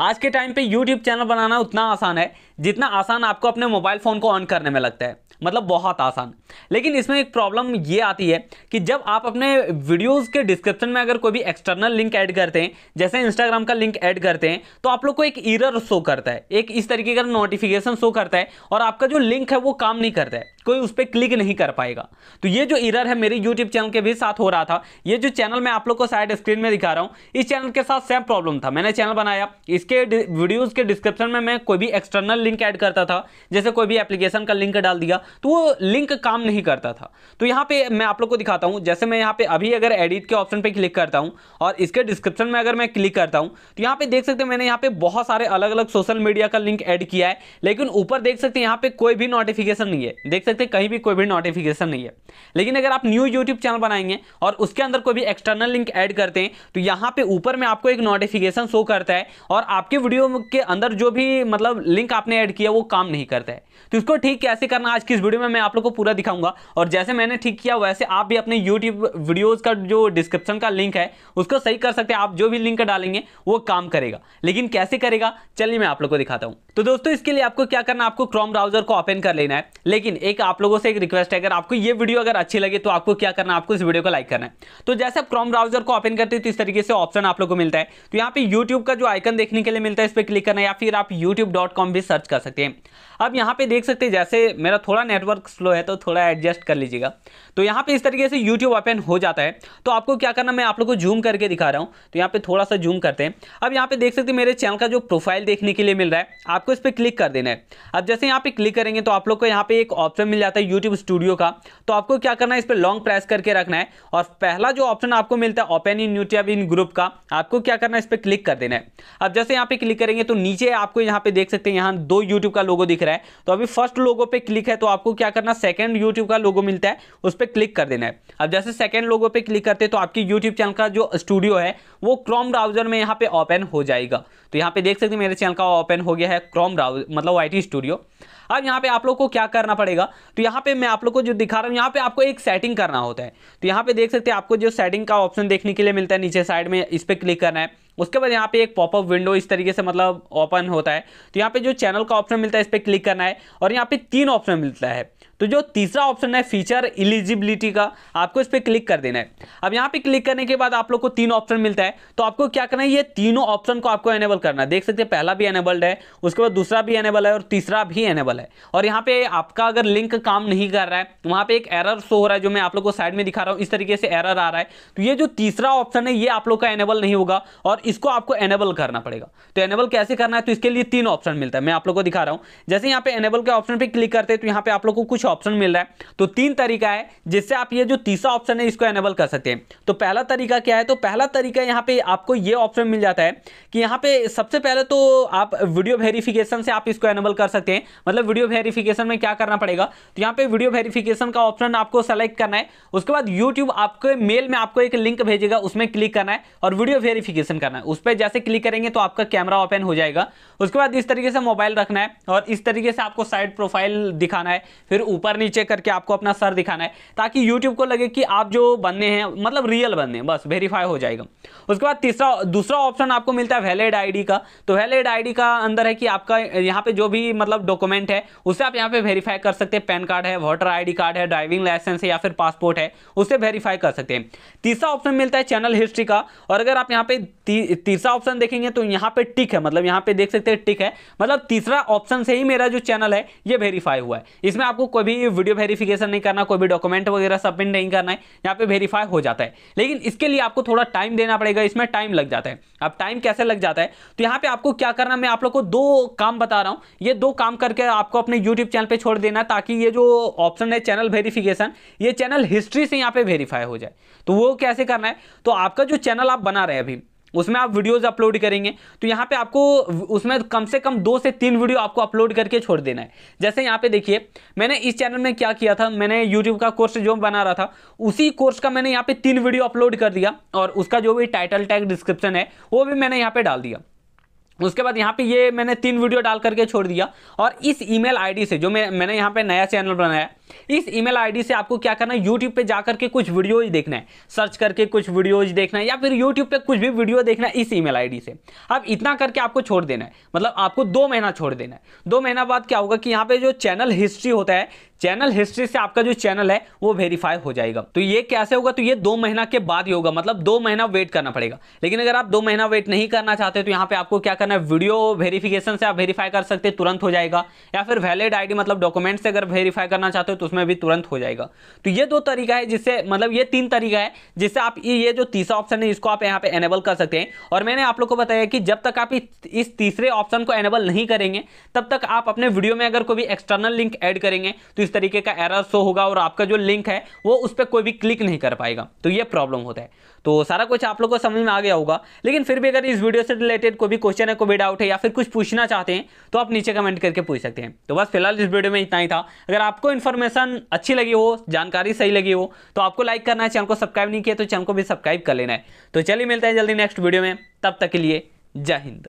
आज के टाइम पे यूट्यूब चैनल बनाना उतना आसान है जितना आसान आपको अपने मोबाइल फ़ोन को ऑन करने में लगता है मतलब बहुत आसान लेकिन इसमें एक प्रॉब्लम ये आती है कि जब आप अपने वीडियोस के डिस्क्रिप्शन में अगर कोई भी एक्सटर्नल लिंक ऐड करते हैं जैसे इंस्टाग्राम का लिंक ऐड करते हैं तो आप लोग को एक ईरर शो करता है एक इस तरीके का नोटिफिकेशन शो करता है और आपका जो लिंक है वो काम नहीं करता है कोई उस पर क्लिक नहीं कर पाएगा तो ये जो इरर है मेरे यूट्यूब चैनल के भी साथ हो रहा था ये जो चैनल मैं आप लोग को साइड स्क्रीन में दिखा रहा हूँ इस चैनल के साथ सेम प्रॉब्लम था मैंने चैनल बनाया इसके वीडियोज़ के डिस्क्रिप्शन में मैं कोई भी एक्सटर्नल लिंक ऐड करता था जैसे कोई भी एप्लीकेशन का लिंक डाल दिया तो वो लिंक काम नहीं करता था तो यहाँ पे मैं आप लोग को दिखाता हूँ जैसे मैं यहाँ पे अभी अगर एडिट के ऑप्शन पर क्लिक करता हूँ और इसके डिस्क्रिप्शन में अगर मैं क्लिक करता हूँ तो यहाँ पे देख सकते मैंने यहाँ पे बहुत सारे अलग अलग सोशल मीडिया का लिंक ऐड किया है लेकिन ऊपर देख सकते हैं यहाँ पे कोई भी नोटिफिकेशन नहीं है देख सकते सकते कहीं भी कोई भी नोटिफिकेशन नहीं है लेकिन अगर आप न्यू यूट्यूब चैनल बनाएंगे और उसके अंदर कोई भी एक्सटर्नल लिंक ऐड करते हैं तो यहाँ पे ऊपर में आपको एक नोटिफिकेशन शो करता है और आपके वीडियो के अंदर जो भी मतलब लिंक आपने ऐड किया वो काम नहीं करता है तो इसको ठीक कैसे करना आज की इस वीडियो में मैं आप लोग को पूरा दिखाऊंगा और जैसे मैंने ठीक किया वैसे आप भी अपने यूट्यूब वीडियोज का जो डिस्क्रिप्शन का लिंक है उसको सही कर सकते हैं आप जो भी लिंक डालेंगे वो काम करेगा लेकिन कैसे करेगा चलिए मैं आप लोग को दिखाता हूँ तो दोस्तों इसके लिए आपको क्या करना आपको क्रोम ब्राउजर को ओपन कर लेना है लेकिन एक आप लोगों से एक रिक्वेस्ट है अगर आपको ये वीडियो अगर अच्छी लगे तो आपको क्या करना है आपको इस वीडियो को लाइक करना है तो जैसे आप क्रोम ब्राउजर को ओपन करते हैं तो इस तरीके से ऑप्शन आप लोग को मिलता है तो यहाँ पे यूट्यूब का जो आइकन देखने के लिए मिलता है इस पर क्लिक करना है या फिर आप यूट्यूब भी सर्च कर सकते हैं अब यहाँ पे देख सकते हैं जैसे मेरा थोड़ा नेटवर्क स्लो है तो थोड़ा एडजस्ट कर लीजिएगा तो यहाँ पे इस तरीके से यूट्यूब ओपन हो जाता है तो आपको क्या करना मैं आप लोग को जूम करके दिखा रहा हूँ तो यहाँ पे थोड़ा सा जूम करते हैं अब यहाँ पे देख सकते हैं मेरे चैनल का जो प्रोफाइल देखने के लिए मिल रहा है आपको इस पर क्लिक कर देना है अब जैसे यहाँ पे क्लिक करेंगे तो आप लोग को यहाँ पे एक ऑप्शन मिल जाता है यूट्यूब स्टूडियो का तो आपको क्या करना है इस पर लॉन्ग प्रेस करके रखना है और पहला जो ऑप्शन आपको मिलता है open in YouTube in group का आपको क्या करना है इस पर क्लिक कर देना है अब जैसे यहाँ पे क्लिक करेंगे तो नीचे आपको यहाँ पे देख सकते हैं यहाँ दो यूट्यूब का लोगो दिख रहा है तो अभी फर्स्ट लोगो पे क्लिक है तो आपको क्या करना सेकंड यूट्यूब का लोगो मिलता है उस पर क्लिक कर देना है अब जैसे सेकंड लोगो पे क्लिक करते हैं तो आपकी यूट्यूब चैनल का जो स्टूडियो है वो क्रोम ब्राउजर में यहाँ पे ओपन हो जाएगा तो यहाँ पे देख सकते हैं मेरे चैनल का ओपन हो गया है क्रोम ब्राउजर मतलब वाई स्टूडियो अब यहाँ पे आप लोग को क्या करना पड़ेगा तो यहाँ पे मैं आप लोग को जो दिखा रहा हूँ यहाँ पे आपको एक सेटिंग करना होता है तो यहाँ पे देख सकते हैं आपको जो सेटिंग का ऑप्शन देखने के लिए मिलता है नीचे साइड में इस पर क्लिक करना है उसके बाद यहाँ पे एक पॉपअप विंडो इस तरीके से मतलब ओपन होता है तो यहाँ पे जो चैनल का ऑप्शन मिलता है इस पर क्लिक करना है और यहाँ पे तीन ऑप्शन मिलता है तो जो तीसरा ऑप्शन है फीचर एलिजिबिलिटी का आपको इस पर क्लिक कर देना है अब यहाँ पे क्लिक करने के बाद आप लोग को तीन ऑप्शन मिलता है तो आपको क्या करना है ये तीनों ऑप्शन को आपको एनेबल करना है देख सकते हैं पहला भी एनेबल्ड है उसके बाद दूसरा भी एनेबल है और तीसरा भी एनेबल है और यहाँ पे आपका अगर लिंक काम नहीं कर रहा है वहां तो वहाँ पे एक एरर शो हो रहा है जो मैं आप लोग को साइड में दिखा रहा हूँ इस तरीके से एरर आ रहा है तो ये जो तीसरा ऑप्शन है ये आप लोग का एनेबल नहीं होगा और इसको आपको एनेबल करना पड़ेगा तो एनेबल कैसे करना है तो इसके लिए तीन ऑप्शन मिलता है मैं आप लोग को दिखा रहा हूं जैसे यहाँ पे एनेबल के ऑप्शन पर क्लिक करते हैं तो यहाँ पे आप लोग को कुछ ऑप्शन मिल रहा है तो तीन तरीका है जिससे आप ये जो तीसरा ऑप्शन है इसको एनेबल कर सकते हैं तो पहला तरीका क्या है तो पहला तरीका यहाँ पे आपको ये ऑप्शन मिल जाता है कि यहाँ पे सबसे पहले तो आप वीडियो वेरिफिकेशन से आप इसको एनेबल कर सकते हैं मतलब वीडियो वेरिफिकेशन में क्या करना पड़ेगा तो यहाँ पे वीडियो वेरिफिकेशन का ऑप्शन आपको सेलेक्ट करना है उसके बाद यूट्यूब आपके मेल में आपको एक लिंक भेजेगा उसमें क्लिक करना है और वीडियो वेरिफिकेशन करना करना है उस पर जैसे क्लिक करेंगे तो आपका कैमरा ओपन हो जाएगा उसके बाद इस तरीके से मोबाइल रखना है और इस तरीके से आपको साइड प्रोफाइल दिखाना है फिर ऊपर नीचे करके आपको अपना सर दिखाना है ताकि यूट्यूब को लगे कि आप जो बनने हैं मतलब रियल बनने हैं बस वेरीफाई हो जाएगा उसके बाद तीसरा दूसरा ऑप्शन आपको मिलता है वैलिड आई का तो वैलिड आई का अंदर है कि आपका यहाँ पे जो भी मतलब डॉक्यूमेंट है उसे आप यहाँ पे वेरीफाई कर सकते हैं पैन कार्ड है वोटर आई कार्ड है ड्राइविंग लाइसेंस है या फिर पासपोर्ट है उसे वेरीफाई कर सकते हैं तीसरा ऑप्शन मिलता है चैनल हिस्ट्री का और अगर आप यहाँ पे ती, तीसरा ऑप्शन देखेंगे तो यहाँ पे टिक है मतलब यहाँ पे देख सकते हैं टिक है मतलब तीसरा ऑप्शन से ही मेरा जो चैनल है ये वेरीफाई हुआ है इसमें आपको कोई भी वीडियो वेरीफिकेशन नहीं करना कोई भी डॉक्यूमेंट वगैरह सबमिट नहीं करना है यहाँ पे वेरीफाई हो जाता है लेकिन इसके लिए आपको थोड़ा टाइम देना पड़ेगा इसमें टाइम लग जाता है अब टाइम कैसे लग जाता है तो यहाँ पे आपको क्या करना मैं आप लोग को दो काम बता रहा हूँ ये दो काम करके आपको अपने यूट्यूब चैनल पर छोड़ देना ताकि ये जो ऑप्शन है चैनल वेरीफिकेशन ये चैनल हिस्ट्री से यहाँ पे वेरीफाई हो जाए तो वो कैसे करना है तो आपका जो चैनल आप बना रहे हैं अभी उसमें आप वीडियोज़ अपलोड करेंगे तो यहाँ पे आपको उसमें कम से कम दो से तीन वीडियो आपको अपलोड करके छोड़ देना है जैसे यहाँ पे देखिए मैंने इस चैनल में क्या किया था मैंने यूट्यूब का कोर्स जो बना रहा था उसी कोर्स का मैंने यहाँ पे तीन वीडियो अपलोड कर दिया और उसका जो भी टाइटल टैग डिस्क्रिप्शन है वो भी मैंने यहाँ पर डाल दिया उसके बाद यहाँ पे ये मैंने तीन वीडियो डाल करके छोड़ दिया और इस ईमेल आईडी से जो मैं मैंने यहाँ पे नया चैनल बनाया इस ईमेल आईडी से आपको क्या करना है यूट्यूब पे जाकर के कुछ वीडियो ही देखना है सर्च करके कुछ वीडियोज देखना है या फिर यूट्यूब पे कुछ भी वीडियो देखना है इस ईमेल आईडी से अब इतना करके आपको छोड़ देना है मतलब आपको दो महीना छोड़ देना है दो महीना बाद क्या होगा कि यहाँ पे जो चैनल हिस्ट्री होता है चैनल हिस्ट्री से आपका जो चैनल है वो वेरीफाई हो जाएगा तो ये कैसे होगा तो ये दो महीना के बाद ही होगा मतलब दो महीना वेट करना पड़ेगा लेकिन अगर आप दो महीना वेट नहीं करना चाहते तो यहाँ पे आपको क्या करना है वीडियो वेरिफिकेशन से आप वेरीफाई कर सकते हैं तुरंत हो जाएगा या फिर वैलिड आईडी मतलब डॉक्यूमेंट से अगर वेरीफाई करना चाहते हो तो तो उसमें भी तुरंत हो जाएगा तो ये दो तरीका है जिससे मतलब ये तीन तरीका है जिससे आप ये जो तीसरा ऑप्शन है इसको आप यहाँ पे एनेबल कर सकते हैं और मैंने आप लोग को बताया कि जब तक आप इस तीसरे ऑप्शन को एनेबल नहीं करेंगे तब तक आप अपने वीडियो में अगर कोई भी एक्सटर्नल लिंक ऐड करेंगे तो इस तरीके का एरर शो होगा और आपका जो लिंक है वो उस पर कोई भी क्लिक नहीं कर पाएगा तो ये प्रॉब्लम होता है तो सारा कुछ आप लोग को समझ में आ गया होगा लेकिन फिर भी अगर इस वीडियो से रिलेटेड कोई भी क्वेश्चन है कोई भी डाउट है या फिर कुछ पूछना चाहते हैं तो आप नीचे कमेंट करके पूछ सकते हैं तो बस फिलहाल इस वीडियो में इतना ही था अगर आपको इन्फॉर्मेशन अच्छी लगी हो जानकारी सही लगी हो तो आपको लाइक करना है चैनल को सब्सक्राइब नहीं किया तो चैनल को भी सब्सक्राइब कर लेना है तो चलिए मिलते हैं जल्दी नेक्स्ट वीडियो में तब तक के लिए जय हिंद